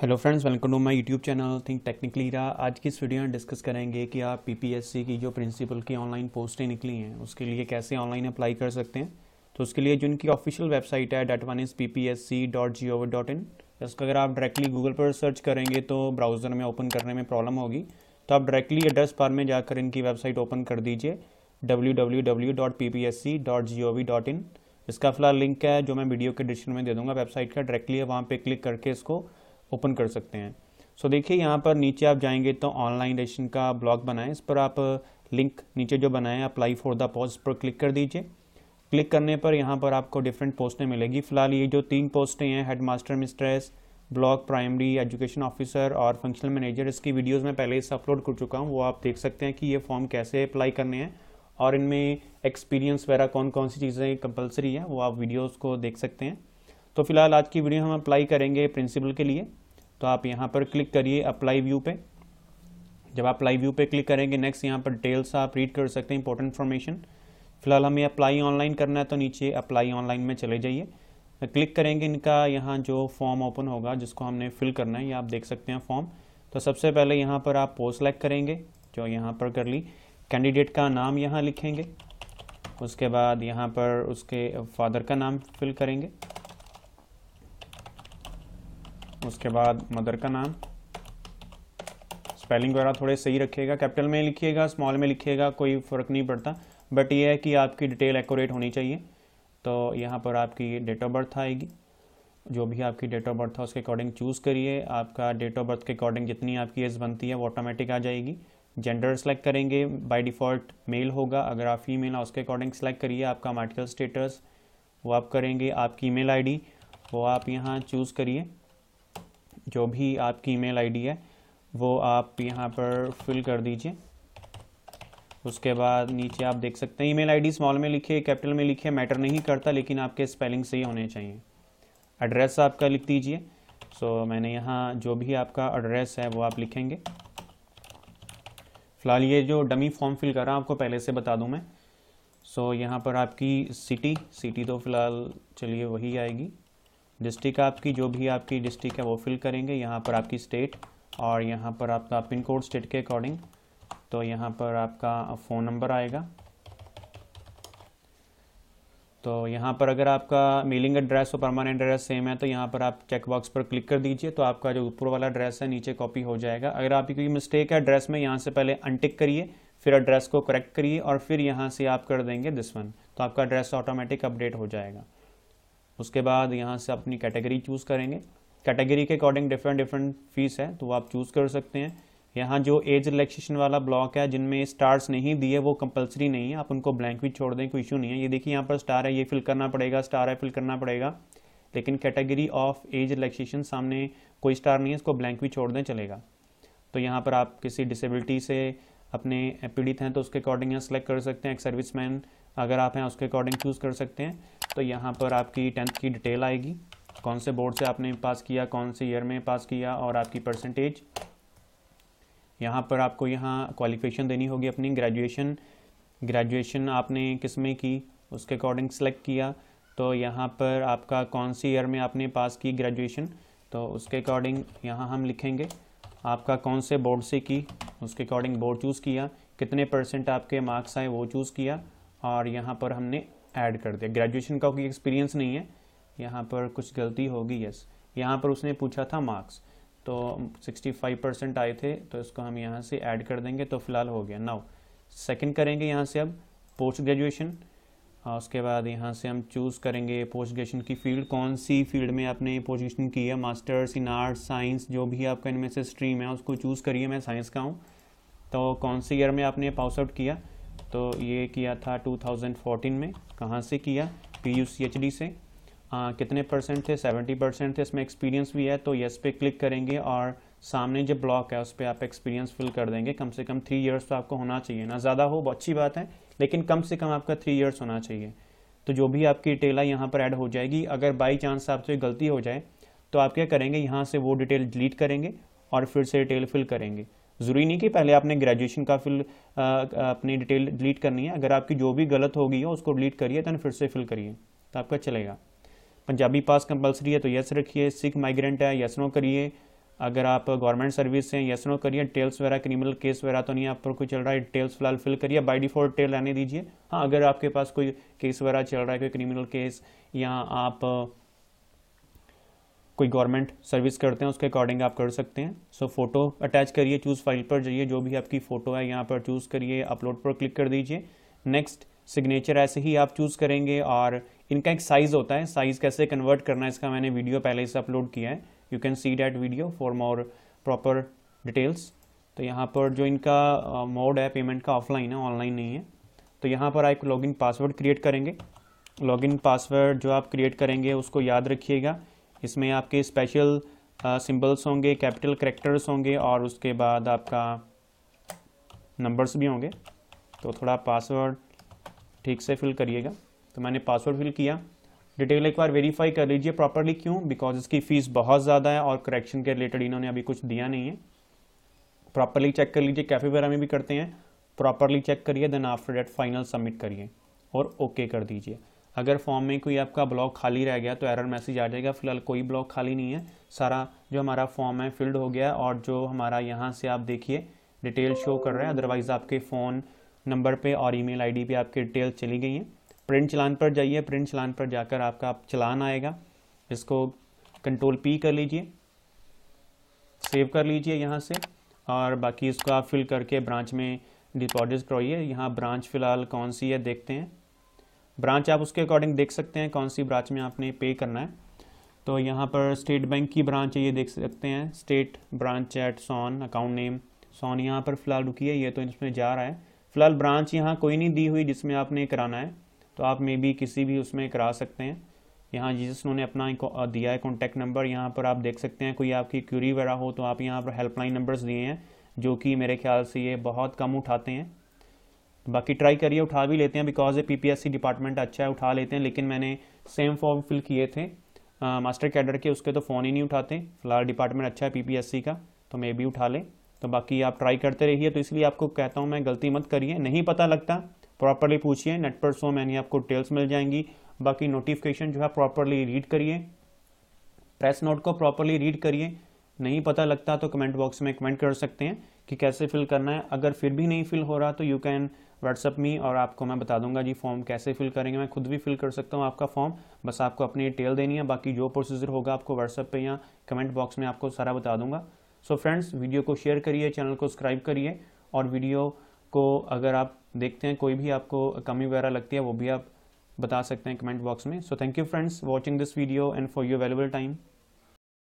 hello friends welcome to my YouTube channel think technically रहा आज की इस वीडियो में डिस्कस करेंगे कि आप पीपीएससी की जो प्रिंसिपल की ऑनलाइन पोस्टें निकली हैं उसके लिए कैसे ऑनलाइन अप्लाई कर सकते हैं तो उसके लिए जो इनकी ऑफिशियल वेबसाइट है that one is P P S C dot G O V dot in इसको अगर आप डायरेक्टली गूगल पर सर्च करेंगे तो ब्राउज़र में ओपन करने में प्रॉब्लम होगी तो आप डायरेक्टली एड्रेस पार में जाकर इनकी वेबसाइट ओपन कर दीजिए W W W dot P P S C dot G O V dot in इसका फिलहाल लिंक है जो मैं वीडियो के डिस्क्रिप्शन में दे दूँगा वेबसाइट का डायरेक्टली वहाँ पर क्लिक करके इसको ओपन कर सकते हैं सो so, देखिए यहाँ पर नीचे आप जाएंगे तो ऑनलाइन रजिस्ट्रेशन का ब्लॉग बनाएं इस पर आप लिंक नीचे जो बनाएं अप्लाई फॉर द पोस्ट पर क्लिक कर दीजिए क्लिक करने पर यहाँ पर आपको डिफरेंट पोस्टें मिलेगी फिलहाल ये जो तीन पोस्टें हैं head master mistress block primary education officer और फंक्शनल मैनेजर इसकी वीडियोस में पहले से अपलोड कर चुका हूँ वो आप देख सकते हैं कि ये फॉर्म कैसे अप्लाई करने हैं और इनमें एक्सपीरियंस वगैरह कौन कौन सी चीज़ें कंपलसरी हैं वो आप वीडियोज़ को देख सकते हैं तो फिलहाल आज की वीडियो हम अप्लाई करेंगे प्रिंसिपल के लिए तो आप यहाँ पर क्लिक करिए अप्लाई व्यू पे जब आप अप्लाई व्यू पे क्लिक करेंगे नेक्स्ट यहाँ पर डिटेल्स आप रीड कर सकते हैं इंपॉर्टेंट इन्फॉर्मेशन फिलहाल हमें अप्लाई ऑनलाइन करना है तो नीचे अप्लाई ऑनलाइन में चले जाइए तो क्लिक करेंगे इनका यहाँ जो फॉर्म ओपन होगा जिसको हमने फिल करना है ये आप देख सकते हैं फॉर्म तो सबसे पहले यहाँ पर आप पोस्ट सेलेक्ट करेंगे जो यहाँ पर कर ली कैंडिडेट का नाम यहाँ लिखेंगे उसके बाद यहाँ पर उसके फादर का नाम फिल करेंगे उसके बाद मदर का नाम स्पेलिंग वगैरह थोड़े सही रखिएगा कैपिटल में लिखिएगा स्मॉल में लिखिएगा कोई फ़र्क नहीं पड़ता बट ये है कि आपकी डिटेल एक्यूरेट होनी चाहिए तो यहाँ पर आपकी डेट ऑफ बर्थ आएगी जो भी आपकी डेट ऑफ बर्थ है उसके अकॉर्डिंग चूज़ करिए आपका डेट ऑफ बर्थ के अकॉर्डिंग जितनी आपकी एज बनती है वो ऑटोमेटिक आ जाएगी जेंडर सेलेक्ट करेंगे बाय डिफ़ॉल्ट मेल होगा अगर आप फीमेल हैं उसके अकॉर्डिंग सेलेक्ट करिए आपका मार्टिकल स्टेटस वो आप करेंगे आपकी ईमेल आईडी वो आप यहाँ चूज़ करिए जो भी आपकी ईमेल आईडी है वो आप यहाँ पर फिल कर दीजिए उसके बाद नीचे आप देख सकते हैं ईमेल आईडी स्मॉल में लिखिए कैपिटल में लिखिए मैटर नहीं करता लेकिन आपके स्पेलिंग सही होने चाहिए एड्रेस आपका लिख दीजिए सो so, मैंने यहाँ जो भी आपका एड्रेस है वो आप लिखेंगे फ़िलहाल ये जो डमी फॉर्म फिल कर रहा हूँ आपको पहले से बता दूँ मैं सो so, यहाँ पर आपकी सिटी सिटी तो फ़िलहाल चलिए वही आएगी डिस्ट्रिक्ट आपकी जो भी आपकी डिस्ट्रिक्ट है वो फिल करेंगे यहाँ पर आपकी स्टेट और यहाँ पर आपका पिन कोड स्टेट के अकॉर्डिंग तो यहाँ पर आपका फ़ोन नंबर आएगा तो यहाँ पर अगर आपका मेलिंग एड्रेस और परमानेंट एड्रेस सेम है तो यहाँ पर आप चेकबॉक्स पर क्लिक कर दीजिए तो आपका जो ऊपर वाला एड्रेस है नीचे कॉपी हो जाएगा अगर आपकी कोई मिस्टेक है एड्रेस में यहाँ से पहले अनटिक करिए फिर एड्रेस को करेक्ट करिए और फिर यहाँ से आप कर देंगे दिस वन तो आपका एड्रेस ऑटोमेटिक अपडेट हो जाएगा उसके बाद यहाँ से अपनी कैटेगरी चूज़ करेंगे कैटेगरी के अकॉर्डिंग डिफरेंट डिफरेंट फीस है तो वो आप चूज़ कर सकते हैं यहाँ जो एज रिलैक्सेशन वाला ब्लॉक है जिनमें स्टार्स नहीं दिए वो कंपलसरी नहीं है आप उनको ब्लैंक भी छोड़ दें कोई इशू नहीं है ये देखिए यहाँ पर स्टार है ये फिल करना पड़ेगा स्टार है फिल करना पड़ेगा लेकिन कैटेगरी ऑफ एज रिलैक्सेशन सामने कोई स्टार नहीं है इसको ब्लैंक भी छोड़ दें चलेगा तो यहाँ पर आप किसी डिसेबिलिटी से अपने पीड़ित हैं तो उसके अकॉर्डिंग यहाँ सेलेक्ट कर सकते हैं एक मैन अगर आप हैं उसके अकॉर्डिंग चूज़ कर सकते हैं तो यहाँ पर आपकी टेंथ की डिटेल आएगी कौन से बोर्ड से आपने पास किया कौन से ईयर में पास किया और आपकी परसेंटेज यहाँ पर आपको यहाँ क्वालिफिकेशन देनी होगी अपनी ग्रेजुएशन ग्रेजुएशन आपने किस में की उसके अकॉर्डिंग सेलेक्ट किया तो यहाँ पर आपका कौन सी ईयर में आपने पास की ग्रेजुएशन तो उसके अकॉर्डिंग यहाँ हम लिखेंगे आपका कौन से बोर्ड से की उसके अकॉर्डिंग बोर्ड चूज़ किया कितने परसेंट आपके मार्क्स आए वो चूज़ किया और यहाँ पर हमने ऐड कर दिया ग्रेजुएशन का कोई एक्सपीरियंस नहीं है यहाँ पर कुछ गलती होगी यस यहाँ पर उसने पूछा था मार्क्स तो 65 परसेंट आए थे तो इसको हम यहाँ से ऐड कर देंगे तो फिलहाल हो गया नाउ सेकंड करेंगे यहाँ से अब पोस्ट ग्रेजुएशन और उसके बाद यहाँ से हम चूज़ करेंगे पोस्ट ग्रेजुएशन की फील्ड कौन सी फील्ड में आपने पोस्ट ग्रेजुएशन की है मास्टर्स इन आर्ट्स साइंस जो भी आपका इनमें से स्ट्रीम है उसको चूज़ करिए मैं साइंस का हूँ तो कौन से ईयर में आपने पास आउट किया तो ये किया था 2014 में कहाँ से किया पी यू से आ, कितने परसेंट थे 70 परसेंट थे इसमें एक्सपीरियंस भी है तो यस पे क्लिक करेंगे और सामने जो ब्लॉक है उस पर आप एक्सपीरियंस फिल कर देंगे कम से कम थ्री इयर्स तो आपको होना चाहिए ना ज़्यादा हो अच्छी बात है लेकिन कम से कम आपका थ्री ईयर्स होना चाहिए तो जो भी आपकी डिटेल है यहाँ पर ऐड हो जाएगी अगर बाई चांस आपसे गलती हो जाए तो आप क्या करेंगे यहाँ से वो डिटेल डिलीट करेंगे और फिर से डिटेल फिल करेंगे ज़रूरी नहीं कि पहले आपने ग्रेजुएशन का फिल अपनी डिटेल डिलीट करनी है अगर आपकी जो भी गलत होगी हो उसको डिलीट करिए दैन फिर से फिल करिए तो आपका चलेगा पंजाबी पास कंपलसरी है तो यस रखिए सिख माइग्रेंट है यस नो करिए अगर आप गवर्नमेंट सर्विस से यस नो करिए डिटेल्स वगैरह क्रिमिनल केस वगैरह तो नहीं आप पर कोई चल रहा है टेल्स फिलहाल फिल करिए बाई डिफॉल्ट डिटेल रहने दीजिए हाँ अगर आपके पास कोई केस वगैरह चल रहा है कोई क्रिमिनल केस या आप कोई गवर्नमेंट सर्विस करते हैं उसके अकॉर्डिंग आप कर सकते हैं सो फोटो अटैच करिए चूज़ फाइल पर जाइए जो भी आपकी फ़ोटो है यहाँ पर चूज़ करिए अपलोड पर क्लिक कर दीजिए नेक्स्ट सिग्नेचर ऐसे ही आप चूज़ करेंगे और इनका एक साइज़ होता है साइज़ कैसे कन्वर्ट करना है इसका मैंने वीडियो पहले से अपलोड किया है you can see that video for more proper details तो यहाँ पर जो इनका मोड है पेमेंट का ऑफलाइन है ऑनलाइन नहीं है तो यहाँ पर आप लॉगिन पासवर्ड क्रिएट करेंगे लॉगिन पासवर्ड जो आप क्रिएट करेंगे उसको याद रखिएगा इसमें आपके स्पेशल सिंबल्स uh, होंगे कैपिटल करेक्टर्स होंगे और उसके बाद आपका नंबर्स भी होंगे तो थोड़ा पासवर्ड ठीक से फिल करिएगा तो मैंने पासवर्ड फिल किया डिटेल एक बार वेरीफाई कर लीजिए प्रॉपरली क्यों बिकॉज इसकी फ़ीस बहुत ज़्यादा है और करेक्शन के रिलेटेड इन्होंने अभी कुछ दिया नहीं है प्रॉपरली चेक कर लीजिए कैफे वगैरह में भी करते हैं प्रॉपरली चेक करिए then after that final submit करिए और ओके okay कर दीजिए अगर फॉर्म में कोई आपका ब्लॉक खाली रह गया तो एरर मैसेज आ जाएगा फिलहाल कोई ब्लॉक खाली नहीं है सारा जो हमारा फॉर्म है फिल्ड हो गया और जो हमारा यहाँ से आप देखिए डिटेल शो कर रहा है अदरवाइज़ आपके फ़ोन नंबर पे और ईमेल आईडी पे आपकी डिटेल चली गई हैं प्रिंट चलान पर जाइए प्रिंट चलान पर जाकर आपका आप चलान आएगा इसको कंट्रोल पी कर लीजिए सेव कर लीजिए यहाँ से और बाकी इसको आप फिल करके ब्रांच में डिपॉजिट करवाइए यहाँ ब्रांच फ़िलहाल कौन सी है देखते हैं ब्रांच आप उसके अकॉर्डिंग देख सकते हैं कौन सी ब्रांच में आपने पे करना है तो यहाँ पर स्टेट बैंक की ब्रांच है ये देख सकते हैं स्टेट ब्रांच एट सोन अकाउंट नेम सोन यहाँ पर फिलहाल रुकी है ये तो इसमें जा रहा है फिलहाल ब्रांच यहाँ कोई नहीं दी हुई जिसमें आपने कराना है तो आप मे बी किसी भी उसमें करा सकते हैं यहाँ जिस उन्होंने अपना दिया है कॉन्टैक्ट नंबर यहाँ पर आप देख सकते हैं कोई आपकी क्यूरी वगैरह हो तो आप यहाँ पर हेल्पलाइन नंबर्स दिए हैं जो कि मेरे ख्याल से ये बहुत कम उठाते हैं बाकी ट्राई करिए उठा भी लेते हैं बिकॉज एस पीपीएससी डिपार्टमेंट अच्छा है उठा लेते हैं लेकिन मैंने सेम फॉर्म फिल किए थे मास्टर कैडर के उसके तो फ़ोन ही नहीं उठाते फिलहाल डिपार्टमेंट अच्छा है पीपीएससी का तो मे भी उठा लें तो बाकी आप ट्राई करते रहिए तो इसलिए आपको कहता हूँ मैं गलती मत करिए नहीं पता लगता प्रॉपरली पूछिए नेट पर सो मैंने आपको डिटेल्स मिल जाएंगी बाकी नोटिफिकेशन जो है प्रॉपरली रीड करिए प्रेस नोट को प्रॉपरली रीड करिए नहीं पता लगता तो कमेंट बॉक्स में कमेंट कर सकते हैं कि कैसे फिल करना है अगर फिर भी नहीं फिल हो रहा तो यू कैन व्हाट्सअप मी और आपको मैं बता दूंगा जी फॉर्म कैसे फिल करेंगे मैं खुद भी फिल कर सकता हूँ आपका फॉर्म बस आपको अपनी डिटेल देनी है बाकी जो प्रोसीजर होगा आपको व्हाट्सअप पे या कमेंट बॉक्स में आपको सारा बता दूंगा सो so फ्रेंड्स वीडियो को शेयर करिए चैनल को सब्सक्राइब करिए और वीडियो को अगर आप देखते हैं कोई भी आपको कमी वगैरह लगती है वो भी आप बता सकते हैं कमेंट बॉक्स में so thank you friends watching this video and for your valuable time